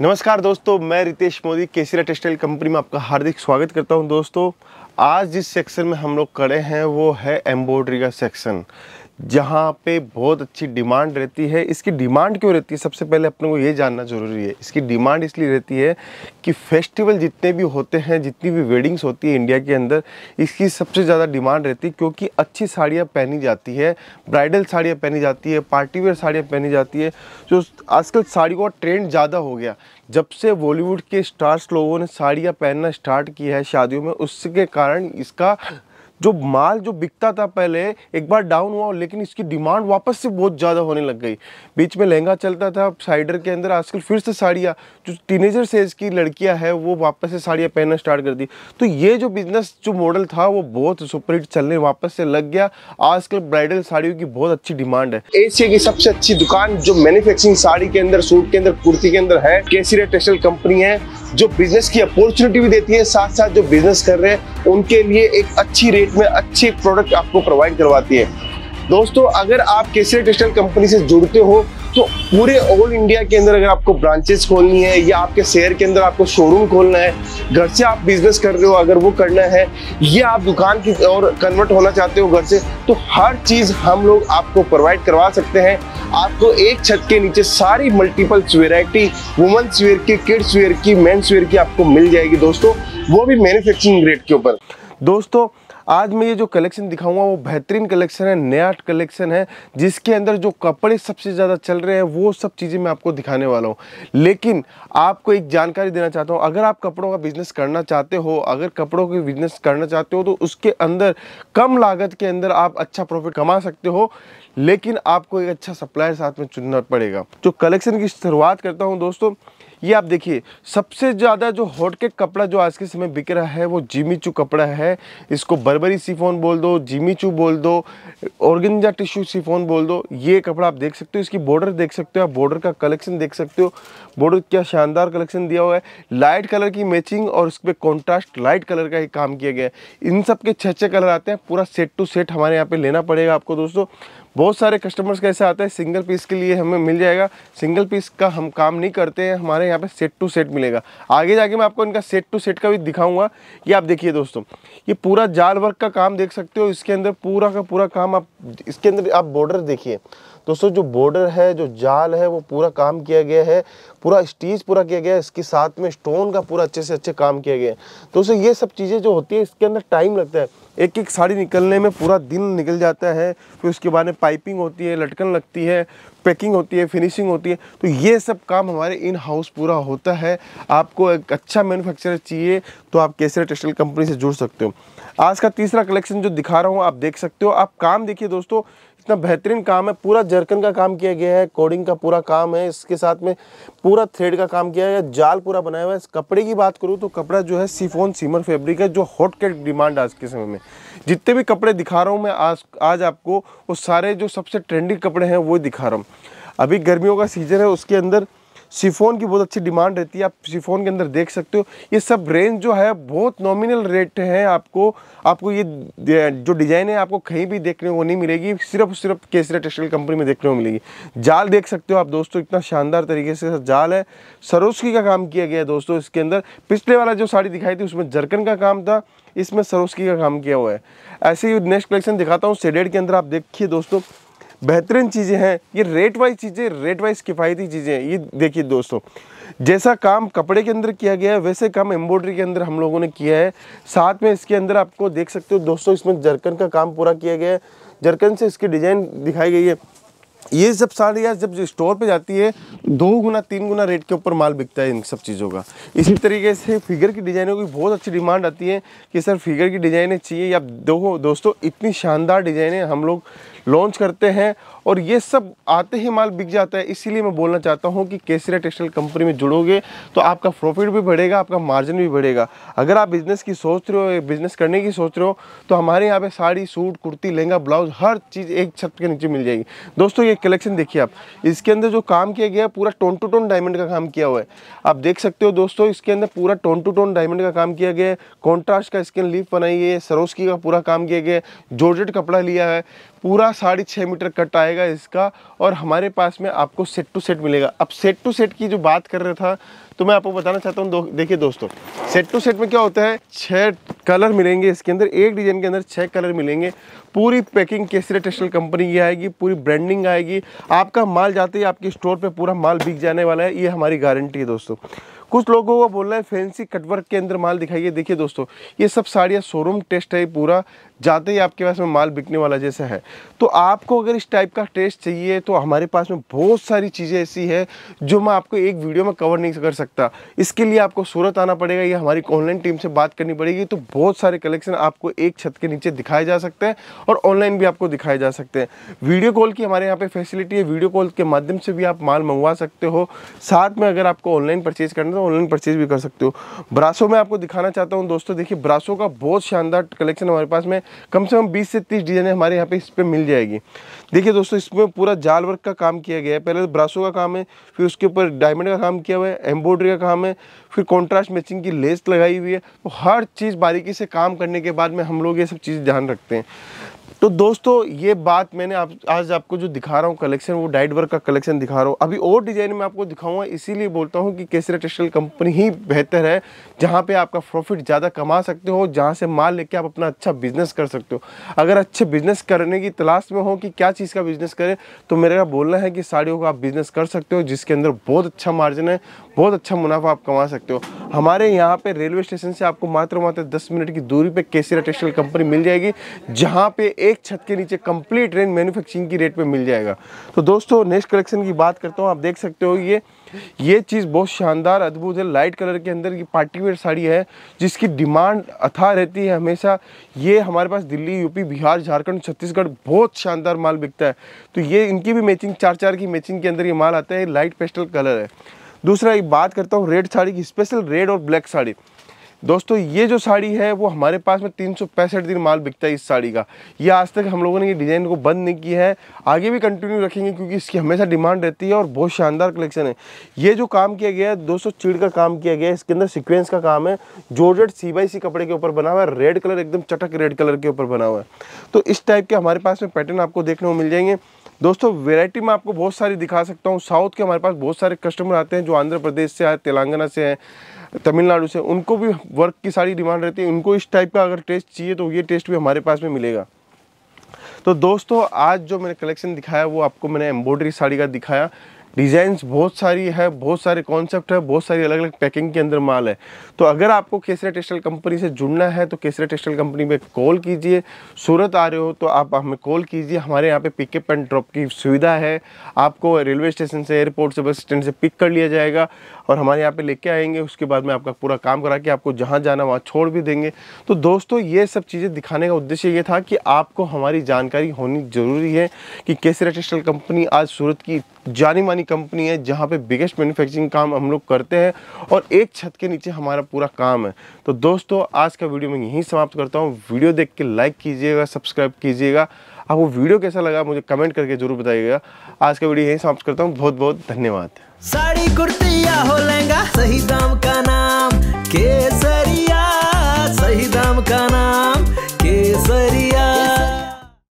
नमस्कार दोस्तों मैं रितेश मोदी केसरा टेक्सटाइल कंपनी में आपका हार्दिक स्वागत करता हूं दोस्तों आज जिस सेक्शन में हम लोग खड़े हैं वो है एम्ब्रॉयडरी का सेक्शन जहाँ पे बहुत अच्छी डिमांड रहती है इसकी डिमांड क्यों रहती है सबसे पहले अपने को ये जानना ज़रूरी है इसकी डिमांड इसलिए रहती है कि फेस्टिवल जितने भी होते हैं जितनी भी वेडिंग्स होती है इंडिया के अंदर इसकी सबसे ज़्यादा डिमांड रहती है क्योंकि अच्छी साड़ियाँ पहनी जाती है ब्राइडल साड़ियाँ पहनी जाती है पार्टीवेयर साड़ियाँ पहनी जाती है जो आजकल साड़ी का ट्रेंड ज़्यादा हो गया जब से बॉलीवुड के स्टार्स लोगों ने साड़ियाँ पहनना स्टार्ट किया है शादियों में उसके कारण इसका जो माल जो बिकता था पहले एक बार डाउन हुआ लेकिन इसकी डिमांड वापस से बहुत ज़्यादा होने लग गई बीच में लहंगा चलता था साइडर के अंदर आजकल फिर से साड़ियाँ जो टीनेजर सेज की लड़कियाँ है वो वापस से साड़ियाँ पहनना स्टार्ट कर दी तो ये जो बिजनेस जो मॉडल था वो बहुत सुपरहिट चलने वापस से लग गया आजकल ब्राइडल साड़ियों की बहुत अच्छी डिमांड है एशिया की सबसे अच्छी दुकान जो मैन्युफैक्चरिंग साड़ी के अंदर सूट के अंदर कुर्ती के अंदर है केसरिया टेक्सटाइल कंपनी है जो बिजनेस की अपॉर्चुनिटी भी देती है साथ साथ जो बिजनेस कर रहे हैं उनके लिए एक अच्छी रेट रेट में अच्छी प्रोडक्ट आपको प्रोवाइड करवाती है दोस्तों अगर आप केसरी टेक्सटाइल कंपनी से जुड़ते हो तो पूरे ऑल इंडिया के अंदर अगर आपको ब्रांचेस खोलनी है या आपके शहर के अंदर आपको शोरूम खोलना है घर से आप बिजनेस कर रहे हो अगर वो करना है या आप दुकान की और कन्वर्ट होना चाहते हो घर से तो हर चीज़ हम लोग आपको प्रोवाइड करवा सकते हैं आपको एक छत के नीचे सारी मल्टीपल्स वेराइटी वुमेंस वेयर की किड्स वेयर की मेन्स वेयर की आपको मिल जाएगी दोस्तों वो भी मैन्युफैक्चरिंग रेट के ऊपर दोस्तों आज मैं ये जो कलेक्शन दिखाऊंगा वो बेहतरीन कलेक्शन है नया कलेक्शन है जिसके अंदर जो कपड़े सबसे ज़्यादा चल रहे हैं वो सब चीज़ें मैं आपको दिखाने वाला हूँ लेकिन आपको एक जानकारी देना चाहता हूँ अगर आप कपड़ों का बिज़नेस करना चाहते हो अगर कपड़ों का बिज़नेस करना चाहते हो तो उसके अंदर कम लागत के अंदर आप अच्छा प्रॉफिट कमा सकते हो लेकिन आपको एक अच्छा सप्लायर साथ में चुनना पड़ेगा जो कलेक्शन की शुरुआत करता हूँ दोस्तों ये आप देखिए सबसे ज़्यादा जो हॉट के कपड़ा जो आज के समय बिक रहा है वो जिमी चू कपड़ा है इसको बरबरी सिफोन बोल दो जिमी चू बोल दो ऑर्गेंजा टिश्यू सिफोन बोल दो ये कपड़ा आप देख सकते हो इसकी बॉर्डर देख सकते हो आप बॉर्डर का कलेक्शन देख सकते हो बॉर्डर क्या शानदार कलेक्शन दिया हुआ है लाइट कलर की मैचिंग और उस पर कॉन्ट्रास्ट लाइट कलर का ही काम किया गया है इन सब के छः छः कलर आते हैं पूरा सेट टू सेट हमारे यहाँ पर लेना पड़ेगा आपको दोस्तों बहुत सारे कस्टमर्स कैसे आते हैं सिंगल पीस के लिए हमें मिल जाएगा सिंगल पीस का हम काम नहीं करते हैं हमारे यहाँ पे सेट टू सेट मिलेगा आगे जाके मैं आपको इनका सेट टू सेट का भी दिखाऊंगा ये आप देखिए दोस्तों ये पूरा जाल वर्क का काम देख सकते हो इसके अंदर पूरा का पूरा काम आप इसके अंदर आप बॉर्डर देखिए दोस्तों जो बॉर्डर है जो जाल है वो पूरा काम किया गया है पूरा स्टीच पूरा किया गया है इसके साथ में स्टोन का पूरा अच्छे से अच्छे काम किया गया है दोस्तों ये सब चीज़ें जो होती है इसके अंदर टाइम लगता है एक एक साड़ी निकलने में पूरा दिन निकल जाता है फिर उसके बाद में पाइपिंग होती है लटकन लगती है पैकिंग होती है फिनिशिंग होती है तो ये सब काम हमारे इन हाउस पूरा होता है आपको एक अच्छा मैन्युफैक्चरर चाहिए तो आप केसर टेक्सटाइल कंपनी से जुड़ सकते हो आज का तीसरा कलेक्शन जो दिखा रहा हूँ आप देख सकते हो आप काम देखिए दोस्तों इतना बेहतरीन काम है पूरा जर्कन का काम किया गया है कोडिंग का पूरा काम है इसके साथ में पूरा थ्रेड का काम किया गया जाल पूरा बनाया हुआ है कपड़े की बात करूँ तो कपड़ा जो है सीफोन सीमर फैब्रिक है जो हॉट कैट डिमांड आज के समय में जितने भी कपड़े दिखा रहा हूँ मैं आज आज आपको वो सारे जो सबसे ट्रेंडिंग कपड़े हैं वो दिखा रहा हूँ अभी गर्मियों का सीजन है उसके अंदर शिफोन की बहुत अच्छी डिमांड रहती है आप शिफोन के अंदर देख सकते हो ये सब रेंज जो है बहुत नॉमिनल रेट है आपको आपको ये जो डिज़ाइन है आपको कहीं भी देखने को नहीं मिलेगी सिर्फ सिर्फ केसरा टेक्सटाइल कंपनी में देखने को मिलेगी जाल देख सकते हो आप दोस्तों इतना शानदार तरीके से जाल है सरोस्की का काम किया गया है दोस्तों इसके अंदर पिछले वाला जो साड़ी दिखाई थी उसमें जरकन का काम था इसमें सरोस्की का काम किया हुआ है ऐसे ही नेक्स्ट कलेक्शन दिखाता हूँ सेडेड के अंदर आप देखिए दोस्तों बेहतरीन चीज़ें हैं ये रेट वाइज चीज़ें रेट वाइज किफ़ायती चीज़ें हैं ये देखिए दोस्तों जैसा काम कपड़े के अंदर किया गया है वैसे काम एम्ब्रॉयडरी के अंदर हम लोगों ने किया है साथ में इसके अंदर आपको देख सकते हो दोस्तों इसमें जरकन का काम पूरा किया गया है जरकन से इसकी डिज़ाइन दिखाई गई है ये सब साड़ियाँ जब स्टोर पे जाती है दो गुना तीन गुना रेट के ऊपर माल बिकता है इन सब चीज़ों का इसी तरीके से फिगर की डिज़ाइनों की बहुत अच्छी डिमांड आती है कि सर फिगर की डिज़ाइनें चाहिए या दो दोस्तों इतनी शानदार डिज़ाइनें हम लोग लॉन्च करते हैं और ये सब आते ही माल बिक जाता है इसीलिए मैं बोलना चाहता हूँ कि केसरिया टेक्सटाइल कंपनी में जुड़ोगे तो आपका प्रॉफिट भी बढ़ेगा आपका मार्जिन भी बढ़ेगा अगर आप बिज़नेस की सोच रहे हो बिज़नेस करने की सोच रहे हो तो हमारे यहाँ पे साड़ी सूट कुर्ती लहंगा ब्लाउज हर चीज़ एक छत के नीचे मिल जाएगी दोस्तों ये कलेक्शन देखिए आप इसके अंदर जो काम किया गया पूरा टोन टू टोन डायमंड का काम किया हुआ है आप देख सकते हो दोस्तों इसके अंदर पूरा टोन टू टोन डायमंड का काम किया गया है कॉन्ट्रास्ट का स्किन लीफ बनाई है सरोस्की का पूरा काम किया गया है जॉर्जेट कपड़ा लिया है पूरा साढ़े छः मीटर कट आएगा इसका और हमारे पास में आपको सेट टू सेट मिलेगा अब सेट टू सेट की जो बात कर रहा था तो मैं आपको बताना चाहता हूँ दो, देखिए दोस्तों सेट टू सेट में क्या होता है छः कलर मिलेंगे इसके अंदर एक डिज़ाइन के अंदर छः कलर मिलेंगे पूरी पैकिंग केसरे टेक्सटाइल कंपनी की आएगी पूरी ब्रांडिंग आएगी आपका माल जाते ही आपके स्टोर पर पूरा माल बिक जाने वाला है ये हमारी गारंटी है दोस्तों कुछ लोगों को बोलना है फैंसी कटवर्क के अंदर माल दिखाइए देखिए दोस्तों ये सब साड़ियाँ शोरूम टेस्ट है पूरा जाते ही आपके पास में माल बिकने वाला जैसा है तो आपको अगर इस टाइप का टेस्ट चाहिए तो हमारे पास में बहुत सारी चीज़ें ऐसी है जो मैं आपको एक वीडियो में कवर नहीं कर सकता इसके लिए आपको सूरत आना पड़ेगा या हमारी ऑनलाइन टीम से बात करनी पड़ेगी तो बहुत सारे कलेक्शन आपको एक छत के नीचे दिखाए जा सकते हैं और ऑनलाइन भी आपको दिखाए जा सकते हैं वीडियो कॉल की हमारे यहाँ पर फैसिलिटी है वीडियो कॉल के माध्यम से भी आप माल मंगवा सकते हो साथ में अगर आपको ऑनलाइन परचेज करना तो ऑनलाइन परचेज भी कर सकते हो ब्रासो में आपको दिखाना चाहता हूँ दोस्तों देखिए ब्रासो का बहुत शानदार कलेक्शन हमारे पास में कम से कम 20 से 30 डिजाइन हमारे यहाँ पे इस पर मिल जाएगी देखिए दोस्तों इसमें पूरा जाल वर्क का काम किया गया है पहले तो ब्रासो का काम है फिर उसके ऊपर डायमंड का काम किया हुआ है एम्ब्रॉयडरी का काम है फिर कॉन्ट्रास्ट मैचिंग की लेस लगाई हुई है तो हर चीज़ बारीकी से काम करने के बाद में हम लोग ये सब चीज़ ध्यान रखते हैं तो दोस्तों ये बात मैंने आप आज आपको जो दिखा रहा हूँ कलेक्शन वो डाइट वर्क का कलेक्शन दिखा रहा हूँ अभी और डिज़ाइन में आपको दिखाऊंगा इसीलिए बोलता हूँ कि केसरा टेक्सटाइल कंपनी ही बेहतर है जहाँ पे आपका प्रॉफिट ज़्यादा कमा सकते हो जहाँ से माल लेके आप अपना अच्छा बिजनेस कर सकते हो अगर अच्छे बिजनेस करने की तलाश में हो कि क्या चीज़ का बिजनेस करें तो मेरा बोलना है कि साड़ियों का आप बिजनेस कर सकते हो जिसके अंदर बहुत अच्छा मार्जिन है बहुत अच्छा मुनाफा आप कमा सकते हो हमारे यहाँ पे रेलवे स्टेशन से आपको मात्र मात्र दस मिनट की दूरी पे केसरा टेक्सटाइल कंपनी मिल जाएगी जहाँ पे एक छत के नीचे कंप्लीट रेंज मैन्युफैक्चरिंग की रेट पे मिल जाएगा तो दोस्तों नेक्स्ट कलेक्शन की बात करता हूँ आप देख सकते हो ये ये चीज़ बहुत शानदार अद्भुत है लाइट कलर के अंदर की पार्टीवेयर साड़ी है जिसकी डिमांड अथाह रहती है हमेशा ये हमारे पास दिल्ली यूपी बिहार झारखंड छत्तीसगढ़ बहुत शानदार माल बिकता है तो ये इनकी भी मैचिंग चार चार की मैचिंग के अंदर ये माल आता है लाइट पेस्टल कलर है दूसरा एक बात करता हूँ रेड साड़ी की स्पेशल रेड और ब्लैक साड़ी दोस्तों ये जो साड़ी है वो हमारे पास में तीन दिन माल बिकता है इस साड़ी का ये आज तक हम लोगों ने ये डिज़ाइन को बंद नहीं किया है आगे भी कंटिन्यू रखेंगे क्योंकि इसकी हमेशा डिमांड रहती है और बहुत शानदार कलेक्शन है ये जो काम किया गया है दोस्तों चीड़ का काम किया गया है इसके अंदर सिक्वेंस का काम है जोर्जेट सी बाई सी कपड़े के ऊपर बना हुआ है रेड कलर एकदम चटक रेड कलर के ऊपर बना हुआ है तो इस टाइप के हमारे पास में पैटर्न आपको देखने को मिल जाएंगे दोस्तों वैरायटी में आपको बहुत सारी दिखा सकता हूँ साउथ के हमारे पास बहुत सारे कस्टमर आते हैं जो आंध्र प्रदेश से आए तेलंगाना से हैं तमिलनाडु से उनको भी वर्क की सारी डिमांड रहती है उनको इस टाइप का अगर टेस्ट चाहिए तो ये टेस्ट भी हमारे पास में मिलेगा तो दोस्तों आज जो मैंने कलेक्शन दिखाया वो आपको मैंने एम्ब्रॉयडरी साड़ी का दिखाया डिज़ाइंस बहुत सारी है बहुत सारे कॉन्सेप्ट है बहुत सारी अलग अलग पैकिंग के अंदर माल है तो अगर आपको केसरा टेक्सटाइल कंपनी से जुड़ना है तो केसरा टेक्सटाइल कंपनी में कॉल कीजिए सूरत आ रहे हो तो आप हमें कॉल कीजिए हमारे यहाँ पे पिकअप एंड ड्रॉप की सुविधा है आपको रेलवे स्टेशन से एयरपोर्ट से बस स्टैंड से पिक कर लिया जाएगा और हमारे यहाँ पर लेके आएंगे उसके बाद में आपका पूरा काम करा के आपको जहाँ जाना वहाँ छोड़ भी देंगे तो दोस्तों ये सब चीज़ें दिखाने का उद्देश्य ये था कि आपको हमारी जानकारी होनी ज़रूरी है कि केसरा टेक्सटाइल कंपनी आज सूरत की जानी मानी कंपनी है जहाँ पे बिगेस्ट मैन्युफैक्चरिंग काम हम लोग करते हैं और एक छत के नीचे हमारा पूरा काम है तो दोस्तों आज का वीडियो मैं यहीं समाप्त करता हूँ वीडियो देख के लाइक कीजिएगा सब्सक्राइब कीजिएगा आपको वीडियो कैसा लगा मुझे कमेंट करके जरूर बताइएगा आज का वीडियो यहीं समाप्त करता हूँ बहुत बहुत धन्यवाद साड़ी कुर्ती हो लेंगा सही दाम का नाम केसरिया सही दाम का नाम